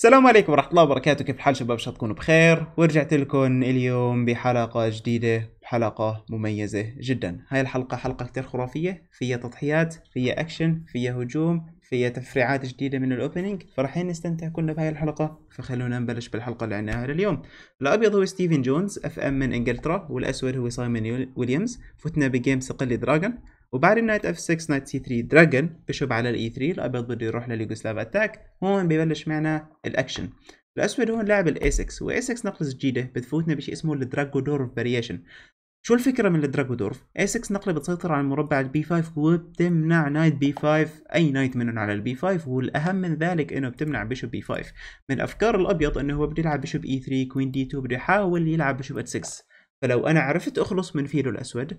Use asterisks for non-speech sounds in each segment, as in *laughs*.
السلام عليكم ورحمة الله وبركاته كيف الحال شباب شو تكونوا بخير ورجعت لكم اليوم بحلقة جديدة بحلقة مميزة جدا هاي الحلقة حلقة كتير خرافية فيها تضحيات فيها أكشن فيها هجوم فيها تفريعات جديدة من الأوبننج فرحين نستمتع كلنا بهاي الحلقة فخلونا نبلش بالحلقة اللي عناها لليوم الأبيض هو ستيفن جونز اف ام من إنجلترا والأسود هو سايمون ويليامز فتنا بجيم سقلي دراجون وبعد النايت اف 6 نايت سي 3 دراجون بيشوب على الاي 3 e الابيض بده يروح لليوغوسلاف اتاك هون ببلش معنا الاكشن الاسود هون لاعب الاي 6 واي 6 نقلة جديده بتفوتنا بشيء اسمه الدراجودورف فاريشن شو الفكرة من الدراجودورف؟ اي 6 نقلة بتسيطر على المربع البي 5 وبتمنع نايت بي 5 اي نايت منهم على البي 5 والاهم من ذلك انه بتمنع بيشوب بي 5 من افكار الابيض انه هو بده يلعب بيشوب اي 3 كوين دي 2 بده يحاول يلعب بيشوب ات 6 فلو انا عرفت اخلص من فيلو الاسود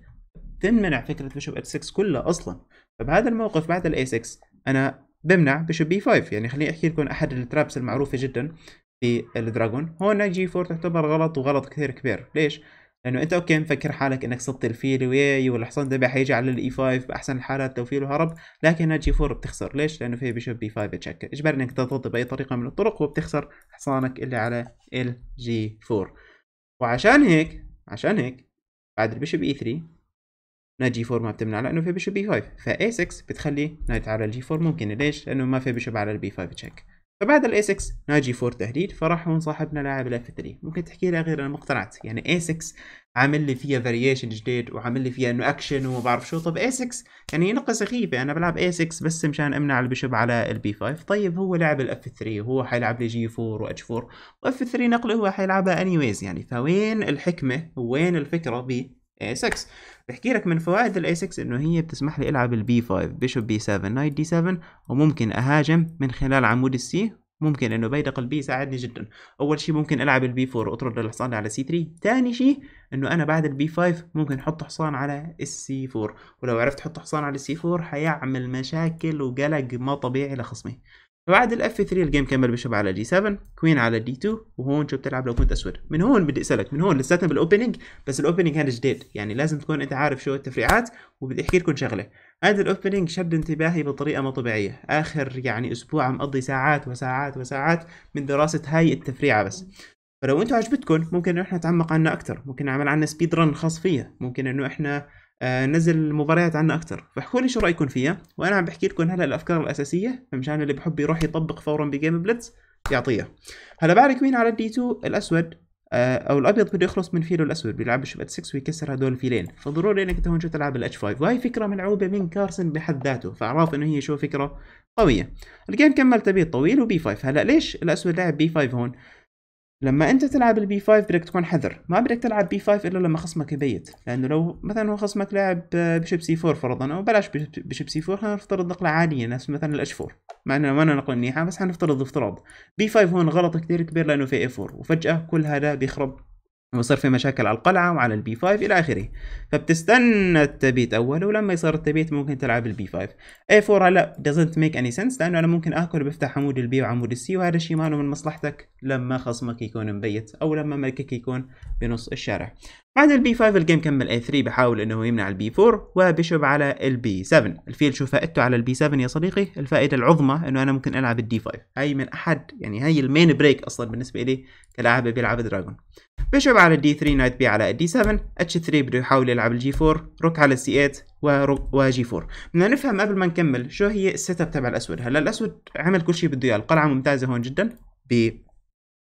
تمنع فكره بيشوب اف 6 كلها اصلا فبهذا الموقف بعد الاي 6 انا بمنع بيشوب بي 5 يعني خليني احكي لكم احد الترابس المعروفه جدا في الدراجون هون جي 4 تعتبر غلط وغلط كثير كبير ليش لانه انت اوكي مفكر حالك انك صدت الفيل وياي والحصان تبعي حيجي على الاي 5 e باحسن الحالات لو فيل وهرب لكن جي 4 بتخسر ليش لانه في بيشوب بي 5 تشك اجباري انك تضغط باي طريقه من الطرق وبتخسر حصانك اللي على الجي 4 وعشان هيك عشان هيك بعد البيشوب اي e 3 نايت جي 4 ما بتمنع لانه في بيشوب بي 5 فاي 6 بتخلي نايت على الجي 4 ممكن ليش؟ لانه ما في بيشوب على البي 5 تشيك فبعد الاي 6 نايت جي 4 تهديد فراح هون صاحبنا لاعب الاف 3 ممكن تحكي لي غير انا ما اقتنعت يعني اي 6 عامل لي فيها فاريشن جديد وعامل لي فيها انه اكشن وما بعرف شو طب اي 6 يعني نقطة سخيفة انا بلعب اي 6 بس مشان امنع البشب على البي 5 طيب هو لعب الاف 3 وهو حيلعب لي جي 4 واتش 4 واف 3 نقله هو حيلعبها اني ويز يعني فوين الحكمة وين الفكرة ب اي 6 بحكي لك من فوائد الاي 6 انه هي بتسمح لي العب البي 5 بيشوب بي 7 نايت دي 7 وممكن اهاجم من خلال عمود السي ممكن انه بيدق البي يساعدني جدا اول شيء ممكن العب البي 4 واطرد الحصان على سي 3 ثاني شيء انه انا بعد البي 5 ممكن احط حصان على السي 4 ولو عرفت احط حصان على السي 4 حيعمل مشاكل وقلق ما طبيعي لخصمي بعد الاف 3 الجيم كمل بيشوب على جي 7 كوين على دي 2 وهون شو بتلعب لو كنت اسود من هون بدي اسالك من هون لساتنا بالاوبننج بس الاوبننج هذا جديد يعني لازم تكون انت عارف شو التفريعات وبدي احكي لكم شغله هذا الاوبننج شد انتباهي بطريقه ما طبيعيه اخر يعني اسبوع عم اقضي ساعات وساعات وساعات من دراسه هاي التفريعه بس فلو انتم عجبتكم ممكن انه احنا نتعمق عنها اكثر ممكن نعمل عنها سبيد رن خاص فيها ممكن انه احنا آه، نزل مباريات عنا اكثر فاحكوا لي شو رايكم فيها وانا عم بحكي لكم هلا الافكار الاساسيه فمشان اللي بحب يروح يطبق فورا بجيم بليتز يعطيها هلا بعد كوين على الدي 2 الاسود آه، او الابيض بده يخلص من فيله الاسود بيلعب ب 6 ويكسر هدول الفيلين فضروري انك انت هون شو تلعب الاتش 5 وهي فكره ملعوبه من كارسن بحد ذاته فاعرف انه هي شو فكره قويه الجيم كمل تبيض طويل وبي 5 هلا ليش الاسود لعب بي 5 هون لما انت تلعب البي 5 بدك تكون حذر ما بدك تلعب بي 5 الا لما خصمك يبيت لانه لو مثلا هو خصمك لاعب بشيب سي 4 فرضا او بلاش بشيب سي 4 خلينا نفترض نقله عاديه نفس مثلا الاتش 4 مع انه ما نقله منيحه بس حنفترض افتراض بي 5 هون غلط كثير كبير لانه في اي 4 وفجاه كل هذا بيخرب ويصير في مشاكل على القلعة وعلى البي 5 إلى آخره فبتستنى التبيت أول ولما يصير التبيت ممكن تلعب البي 5 اي 4 هلا doesn't make any sense لأنه أنا ممكن آكل بفتح عمود البي وعمود السي وهذا الشيء ماله من مصلحتك لما خصمك يكون مبيت أو لما ملكك يكون بنص الشارع بعد البي 5 الجيم كمل اي 3 بحاول أنه يمنع البي 4 وبيشب على البي 7 الفيل شو فائدته على البي 7 يا صديقي الفائدة العظمى أنه أنا ممكن ألعب الدي 5 هاي من أحد يعني هاي المين بريك أصلا بالنسبة لي كلاعب بيلعب دراجون بيشوب على الدي 3 نايت بي على الدي 7 اتش 3 بده يحاول يلعب الجي 4 روك على السي 8 وجي 4 بدنا نفهم قبل ما نكمل شو هي السيت اب تبع الاسود هلا الاسود عمل كل شيء بده اياه القلعه ممتازه هون جدا ب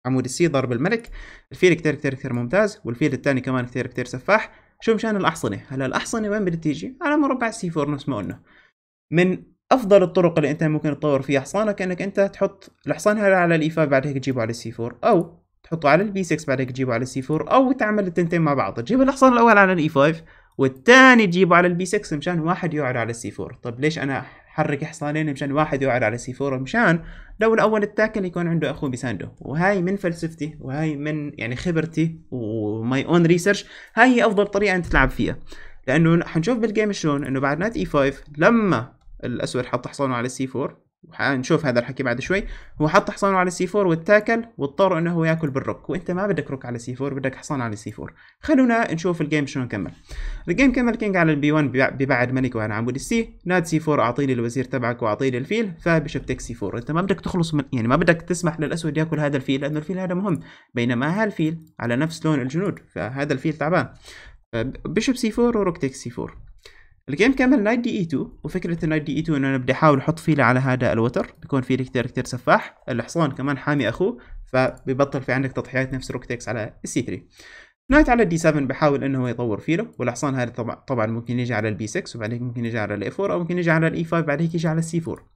عمود السي ضرب الملك الفيل كتير كتير كتير ممتاز والفيل الثاني كمان كتير كتير سفاح شو مشان الاحصنه هلا الاحصنه وين بدها تيجي على مربع سي 4 نفس ما قلنا من افضل الطرق اللي انت ممكن تطور فيها حصانك انك انت تحط الحصان هذا على الايفا 5 بعد هيك تجيبه على السي 4 او تحطه على البي 6 بعدين تجيبه على السي 4 او تعمل التنتين مع بعض تجيب الحصان الاول على الاي 5 والثاني تجيبه على البي 6 مشان واحد يقعد على السي 4 طيب ليش انا حرك حصانين مشان واحد يقعد على السي 4 مشان لو الاول التاكل يكون عنده اخوه بيسانده وهاي من فلسفتي وهاي من يعني خبرتي وماي اون ريسيرش هاي هي افضل طريقه انت تلعب فيها لانه حنشوف بالجيم شلون انه بعد نات اي 5 لما الاسود حط حصانه على السي 4 وحنشوف هذا الحكي بعد شوي هو حط حصانه على سي 4 واتاكل واضطر انه هو ياكل بالروك وانت ما بدك روك على سي 4 بدك حصان على سي 4 خلونا نشوف الجيم شلون كمل الجيم كمل كينج على البي 1 ببعد ملك وانا عمود السي ناد سي 4 اعطيني الوزير تبعك واعطيني الفيل فبشبتك سي 4 انت ما بدك تخلص من يعني ما بدك تسمح للاسود ياكل هذا الفيل لانه الفيل هذا مهم بينما هالفيل على نفس لون الجنود فهذا الفيل تعبان بشب سي 4 وروك تك سي 4 الجيم كامل نايت دي اي 2 وفكرة النايت دي اي 2 انه انا بدي احاول احط فيلة على هذا الوتر بيكون في كتير كتير سفاح الحصان كمان حامي اخوه فبيبطل في عندك تضحيات نفس روكتكس على السي 3 نايت على الدي 7 بحاول انه هو يطور فيله والحصان هذا طبعا طبعا ممكن يجي على البي 6 وبعد هيك ممكن يجي على الاي 4 او ممكن يجي على الاي 5 بعدين هيك يجي على السي 4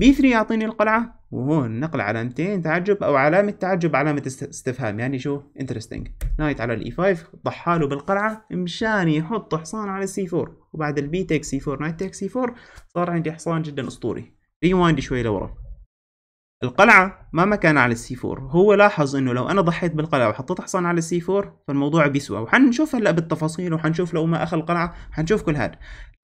B3 يعطيني القلعة وهون نقل علامتين تعجب أو علامة تعجب علامة استفهام يعني شو انترستنج نايت على الاي 5 e ضحاله بالقلعة مشان يحط حصان على السي 4 وبعد البي تيك سي 4 نايت تيك سي 4 صار عندي حصان جدا أسطوري ريوايند شوي لورا القلعة ما مكان على السي 4 هو لاحظ انه لو انا ضحيت بالقلعة وحطيت حصان على السي 4 فالموضوع بيسوى وحنشوف هلا بالتفاصيل وحنشوف لو ما اخذ القلعة حنشوف كل هذا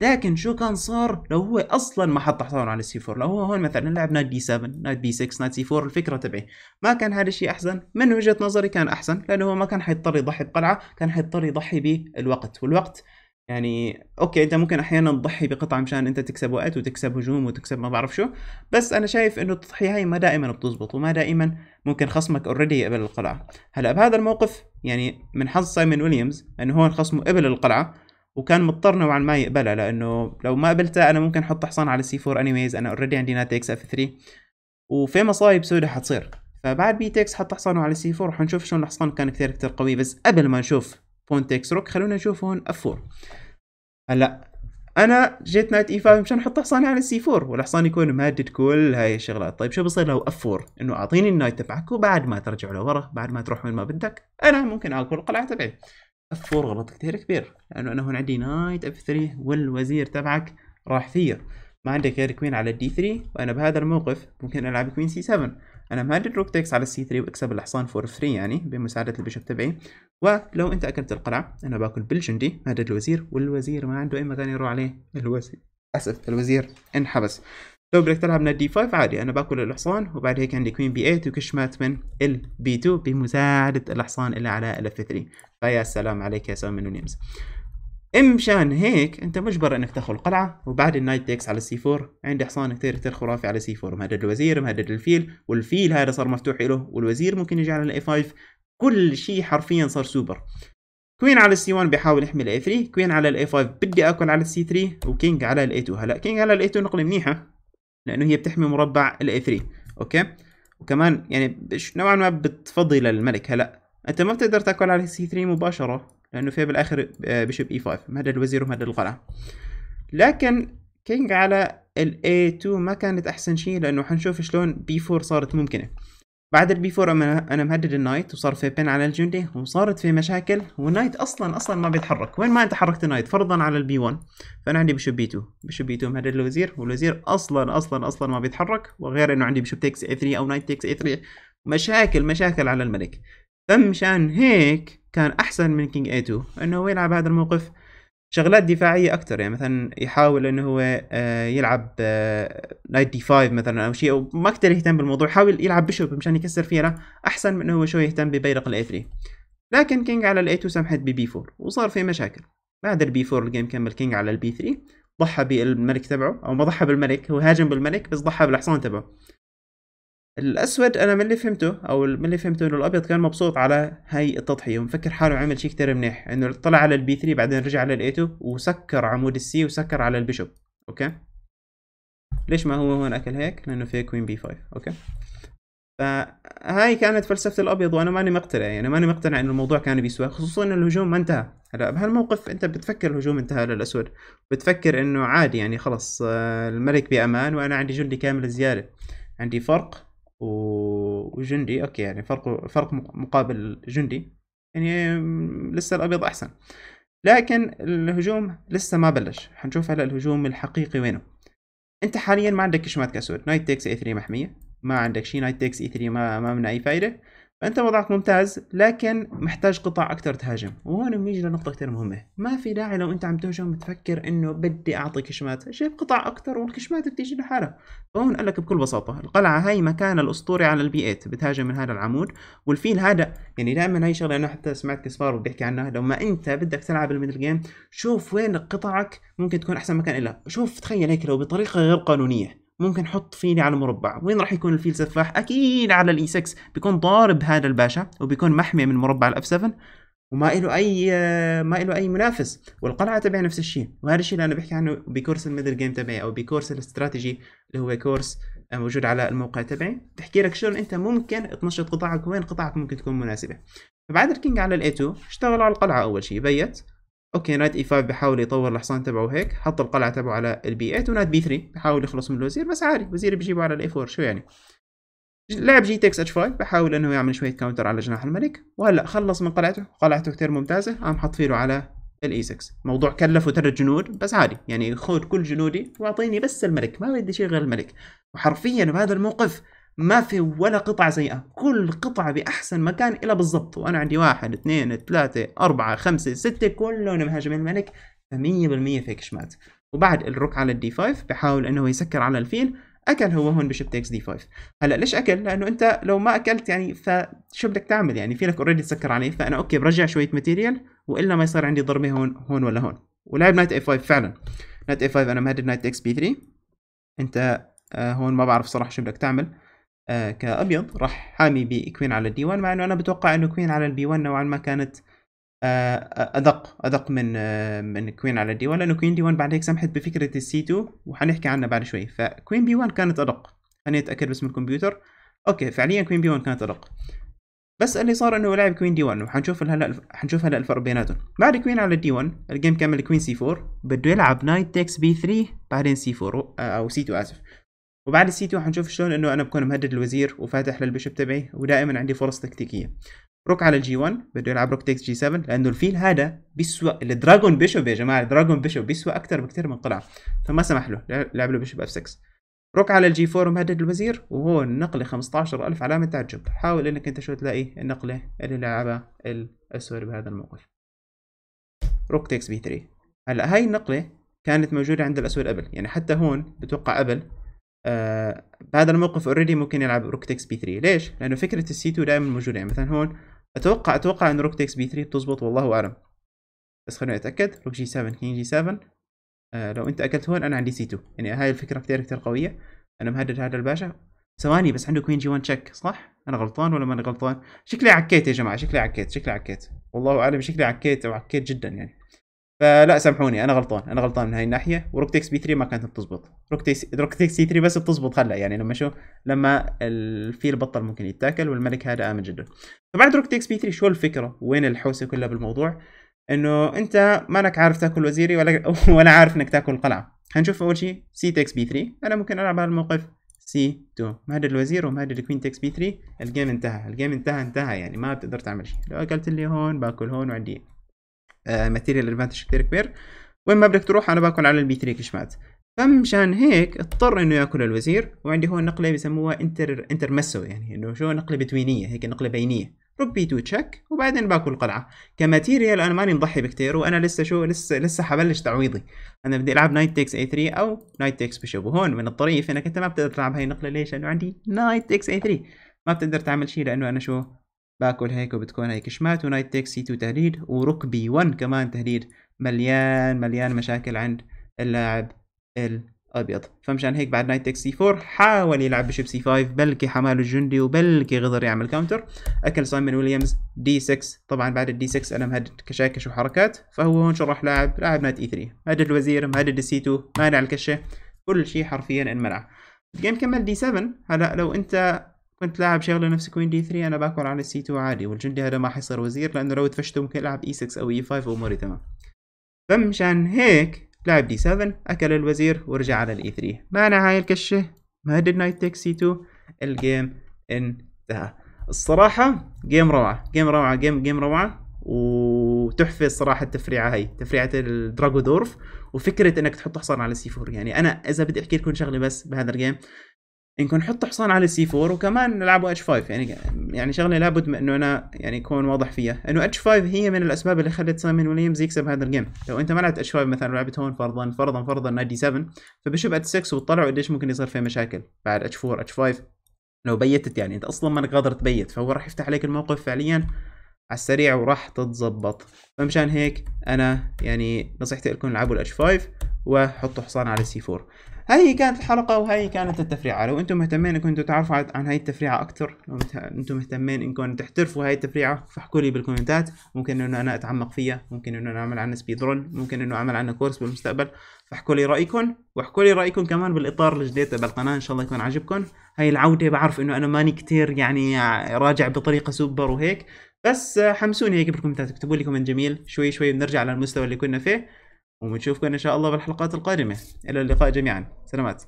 لكن شو كان صار لو هو اصلا ما حط حصان على السي 4 لو هو هون مثلا لعب نايت بي 7 نايت بي 6 نايت سي 4 الفكره تبعي ما كان هذا الشيء احسن من وجهه نظري كان احسن لانه هو ما كان حيضطر يضحي بقلعه كان حيضطر يضحي بالوقت والوقت يعني اوكي انت ممكن احيانا تضحي بقطعه مشان انت تكسب وقت وتكسب هجوم وتكسب ما بعرف شو بس انا شايف انه التضحيه هي ما دائما بتزبط وما دائما ممكن خصمك اوريدي قبل القلعه هلا بهذا الموقف يعني من حظ سايمون ويليامز انه هون خصمه قبل القلعه وكان مضطر نوعا ما يقبلها لانه لو ما قبلتها انا ممكن احط حصان على سي 4 انيويز انا اوريدي عندي ناتكس اف 3 وفي مصايب سوداء حتصير فبعد بي تكس حط حصانه على سي 4 حنشوف شلون الحصان كان كثير كثير قوي بس قبل ما نشوف بونت اكس روك خلونا نشوف هون اف 4 هلا انا جيت نايت اي 5 مشان احط حصاني على السي 4 والحصان يكون مهدد كل هاي الشغلات طيب شو بصير لو اف 4 انه اعطيني النايت تبعك وبعد ما ترجع لورا بعد ما تروح وين ما بدك انا ممكن اكل القلعه تبعي اف 4 غلط كثير كبير لانه انا هون عندي نايت اف 3 والوزير تبعك راح فيه ما عندك غير كوين على الدي 3 وانا بهذا الموقف ممكن العب كوين سي 7 انا مهدد روك تكس على السي 3 واكسب الحصان فور فري يعني بمساعده البيشوب تبعي ولو انت اكلت القلعه انا باكل بالجندي مهدد الوزير والوزير ما عنده اي مكان يروح عليه الوزير اسف الوزير انحبس لو بدك تلعب من دي 5 عادي انا باكل الحصان وبعد هيك عندي كوين بي 8 وكش مات من البي 2 بمساعده الحصان اللي على الاف 3 فيا سلام عليك يا سام من ام مشان هيك انت مجبر انك تدخل القلعه وبعد النايت تيكس على السي 4 عندي حصان كثير كثير خرافي على سي 4 مهدد الوزير مهدد الفيل والفيل هذا صار مفتوح له والوزير ممكن يجي على الاي 5 كل شيء حرفيا صار سوبر كوين على السي 1 بيحاول يحمي الاي 3 كوين على الاي 5 بدي اكل على السي 3 وكينج على الاي 2 هلا كينج على الاي 2 نقله منيحه لانه هي بتحمي مربع الاي 3 اوكي وكمان يعني نوعا ما بتفضي للملك هلا انت ما بتقدر تاكل على السي 3 مباشره لأنه فيها بالآخر آه، بيشوب إي 5 مهدد الوزير ومهدد القلعة لكن كينج على ال 2 ما كانت أحسن شيء لأنه حنشوف شلون بي 4 صارت ممكنة بعد البي 4 أنا مهدد النايت وصار في بين على الجندي وصارت في مشاكل والنايت أصلا أصلا ما بيتحرك وين ما أنت حركت النايت فرضا على البي 1 فأنا عندي بشوب بي 2 بشوب بي 2 مهدد الوزير والوزير أصلا أصلا أصلا ما بيتحرك وغير أنه عندي بشوب تكس اي 3 أو نايت تكس اي 3 مشاكل مشاكل على الملك فمشان هيك كان احسن من كينج اي 2 انه هو يلعب هذا الموقف شغلات دفاعيه اكثر يعني مثلا يحاول انه هو آه، يلعب نايت دي 5 مثلا او شيء او ما كثير يهتم بالموضوع يحاول يلعب بشوب مشان يكسر فيها احسن من انه هو شوي يهتم ببيرق الاي 3 لكن كينج على الاي 2 سمحت ببي 4 وصار في مشاكل بعد البي 4 الجيم كمل كينج على البي 3 ضحى بالملك تبعه او ما ضحى بالملك هو هاجم بالملك بس ضحى بالحصان تبعه الاسود انا من اللي فهمته او من اللي فهمته انه الابيض كان مبسوط على هاي التضحيه ومفكر حاله عمل شيء كتير منيح انه طلع على البي 3 بعدين رجع على الاي 2 وسكر عمود السي وسكر على البيشوب اوكي ليش ما هو هون اكل هيك لانه في كوين بي 5 اوكي فهاي كانت فلسفه الابيض وانا ماني مقتنع يعني ماني مقتنع انه الموضوع كان بيسوى خصوصا انه الهجوم ما انتهى هلا بهالموقف انت بتفكر الهجوم انتهى للاسود بتفكر انه عادي يعني خلص آه، الملك بامان وانا عندي جندي كامل زياده عندي فرق وجندي اوكي يعني فرق فرق مقابل جندي يعني لسه الابيض احسن لكن الهجوم لسه ما بلش حنشوف هلا الهجوم الحقيقي وينه انت حاليا ما عندك كشمات كاسود نايت تيكس اي 3 محميه ما عندك شيء نايت تيكس اي 3 ما ما منه اي فايده فانت وضعك ممتاز لكن محتاج قطع اكثر تهاجم وهون بنيجي لنقطه كثير مهمه ما في داعي لو انت عم تهجم تفكر انه بدي اعطي كشمات جيب قطع اكثر والكشمات بتيجي لحالها فهون قال لك بكل بساطه القلعه هاي مكان الاسطوري على البي 8 بتهاجم من هذا العمود والفيل هذا يعني دائما هاي شغله انا حتى سمعت كسبار بيحكي عنها لو ما انت بدك تلعب الميدل جيم شوف وين قطعك ممكن تكون احسن مكان لها شوف تخيل هيك لو بطريقه غير قانونيه ممكن حط فيلي على مربع وين راح يكون الفيل سفاح اكيد على الاي 6 e بيكون ضارب هذا الباشا وبيكون محمي من مربع الاف 7 وما له اي ما له اي منافس والقلعه تبع نفس الشيء وهذا الشيء اللي انا بحكي عنه بكورس الميدل جيم تبعي او بكورس الاستراتيجي اللي هو كورس موجود على الموقع تبعي بحكي لك شلون انت ممكن تنشط قطاعك وين قطاعك ممكن تكون مناسبه فبعد الكينج على الاي 2 اشتغل على القلعه اول شيء بيت اوكي نايت اي 5 بحاول يطور الحصان تبعه هيك حط القلعه تبعه على البي 8 ونايت بي 3 بحاول يخلص من الوزير بس عادي الوزير بيجيبه على الاي 4 شو يعني لعب جي تكس اتش 5 بحاول انه يعمل شويه كاونتر على جناح الملك وهلا خلص من قلعته قلعته كثير ممتازه قام حط فيله على الاي 6 e موضوع كلفه ثلاث جنود بس عادي يعني خذ كل جنودي واعطيني بس الملك ما بدي شيء غير الملك وحرفيا بهذا الموقف ما في ولا قطعة سيئة كل قطعة بأحسن مكان إلى بالضبط وأنا عندي واحد اثنين ثلاثة أربعة خمسة ستة كلهم مهاجمين الملك فمية بالمية فيك شمات وبعد الرك على الدي 5 بحاول انه يسكر على الفيل اكل هو هون بشب تكس دي 5 هلا ليش اكل لانه انت لو ما اكلت يعني فشو بدك تعمل يعني فيلك اوريدي تسكر عليه فانا اوكي برجع شويه ماتيريال والا ما يصير عندي ضربه هون هون ولا هون ولعب نايت اي 5 فعلا نايت اي 5 انا مهدد نايت اكس بي 3 انت آه، هون ما بعرف صراحه شو بدك تعمل آه، كأبيض راح حامي بكوين على الدي 1 مع انه انا بتوقع انه كوين على البي 1 نوعا ما كانت آه، ادق ادق من آه، من كوين على الدي 1 لانه كوين دي 1 بعد هيك سمحت بفكره السي 2 وحنحكي عنها بعد شوي فكوين بي 1 كانت ادق خليني اتاكد بس من الكمبيوتر اوكي فعليا كوين بي 1 كانت ادق بس اللي صار انه لعب كوين دي 1 وحنشوف هلا حنشوف هلا الفرق بيناتهم بعد كوين على الدي 1 الجيم كمل كوين سي 4 بده يلعب نايت تكس بي 3 بعدين سي 4 او سي 2 اسف وبعد السي تي حنشوف شلون انه انا بكون مهدد الوزير وفاتح للبشب تبعي ودائما عندي فرص تكتيكيه روك على الجي 1 بده يلعب روك تكس جي 7 لانه الفيل هذا بيسوى الدراجون بيشوب يا جماعه الدراجون بيشوب بيسوى اكثر بكثير من قلعه فما سمح له لعب له بيشوب اف 6 روك على الجي 4 ومهدد الوزير وهو نقله 15000 علامه تعجب حاول انك انت شو تلاقي النقله اللي لعبها الاسود بهذا الموقف روك تكس بي 3 هلا هاي النقله كانت موجوده عند الاسود قبل يعني حتى هون بتوقع قبل آه، بهذا الموقف اوريدي ممكن يلعب روك تكس بي 3 ليش؟ لانه فكره السي 2 دائما موجوده يعني مثلا هون اتوقع اتوقع ان روك تكس بي 3 بتزبط والله اعلم بس خليني اتاكد روك جي 7 كين جي 7 آه لو انت اكلت هون انا عندي سي 2 يعني هاي الفكره كثير كثير قويه انا مهدد هذا الباشا ثواني بس عنده كوين جي 1 تشيك صح؟ انا غلطان ولا ماني غلطان؟ شكلي عكيت يا جماعه شكلي عكيت شكلي عكيت والله اعلم شكلي عكيت او عكيت جدا يعني فلا سامحوني انا غلطان انا غلطان من هاي الناحيه وروكتكس بي 3 ما كانت بتزبط روكتكس روكتكس سي 3 بس بتزبط هلا يعني لما شو لما الفيل بطل ممكن يتاكل والملك هذا امن جدا فبعد روكتكس بي 3 شو الفكره وين الحوسه كلها بالموضوع انه انت ما انك عارف تاكل وزيري ولا *laughs* ولا عارف انك تاكل قلعه هنشوف اول شيء سي تكس بي 3 انا ممكن العب هالموقف سي 2 مهدد الوزير ومهدد الكوين تكس بي 3 الجيم انتهى الجيم انتهى انتهى يعني ما بتقدر تعمل شيء لو اكلت اللي هون باكل هون وعندي ماتيريال ادفانتج كثير كبير وين ما بدك تروح انا باكل على البي 3 كشمات فمشان هيك اضطر انه ياكل الوزير وعندي هون نقله بيسموها انتر انتر مسو يعني انه شو نقله بتوينيه هيك نقله بينيه روبي تو تشيك وبعدين باكل القلعه كماتيريال انا ماني مضحي بكثير وانا لسه شو لسه لسه حبلش تعويضي انا بدي العب نايت تكس اي 3 او نايت تكس بشوب وهون من الطريف انك انت ما بتقدر تلعب هاي النقله ليش لانه عندي نايت تكس اي 3 ما بتقدر تعمل شيء لانه انا شو باكل هيك وبتكون هيك شمات ونايت تيك سي 2 تهديد وركبي بي 1 كمان تهديد مليان مليان مشاكل عند اللاعب الابيض فمشان هيك بعد نايت تيك سي 4 حاول يلعب بشيب سي 5 بلكي حماله الجندي وبلكي غضر يعمل كاونتر اكل سايمون ويليامز دي 6 طبعا بعد الدي 6 انا مهدد كشاكش وحركات فهو هون شو راح لاعب لاعب نايت اي e 3 مهدد الوزير مهدد السي 2 مانع الكشه كل شيء حرفيا انمنع الجيم كمل دي 7 هلا لو انت كنت لاعب شغله نفس كوين دي 3 انا باكل على السي 2 عادي والجندي هذا ما حيصير وزير لانه لو تفشته ممكن العب اي e 6 او اي e 5 واموري تمام فمشان هيك لعب دي 7 اكل الوزير ورجع على الاي 3 معنا هاي الكشه مهدد نايت تيك سي 2 الجيم انتهى الصراحة جيم روعة جيم روعة جيم جيم روعة وتحفة الصراحة التفريعة هي تفريعة الدراغودورف وفكرة انك تحط حصان على السي 4 يعني انا اذا بدي احكي لكم شغلة بس بهذا الجيم يمكن نحط حصان على سي 4 وكمان نلعبه اتش 5 يعني يعني شغله لابد من انه انا يعني اكون واضح فيها انه اتش 5 هي من الاسباب اللي خلت سايمون ويليامز يكسب هذا الجيم لو انت ما لعبت اتش 5 مثلا لعبت هون فرضا فرضا فرضا نادي 7 فبشب اتش 6 وبتطلعوا قديش ممكن يصير فيه مشاكل بعد اتش 4 اتش 5 لو بيتت يعني انت اصلا ما قادر تبيت فهو راح يفتح عليك الموقف فعليا على السريع وراح تتظبط فمشان هيك انا يعني نصيحتي لكم العبوا الاتش 5 وحطوا حصان على سي 4 هاي كانت الحلقة وهاي كانت التفريعة لو انتم مهتمين انكم تعرفوا عن هاي التفريعة اكثر لو انتم مهتمين انكم تحترفوا هاي التفريعة فاحكوا لي بالكومنتات ممكن انه انا اتعمق فيها ممكن انه نعمل عنها سبيد رون ممكن انه اعمل عنها كورس بالمستقبل فاحكوا لي رايكم واحكوا لي رايكم كمان بالاطار الجديد تبع القناة ان شاء الله يكون عاجبكم هاي العودة بعرف انه انا ماني كتير يعني راجع بطريقة سوبر وهيك بس حمسوني هيك بالكومنتات اكتبوا لي كومنت جميل شوي شوي بنرجع للمستوى اللي كنا فيه وبنشوفكم إن شاء الله بالحلقات القادمة إلى اللقاء جميعا سلامات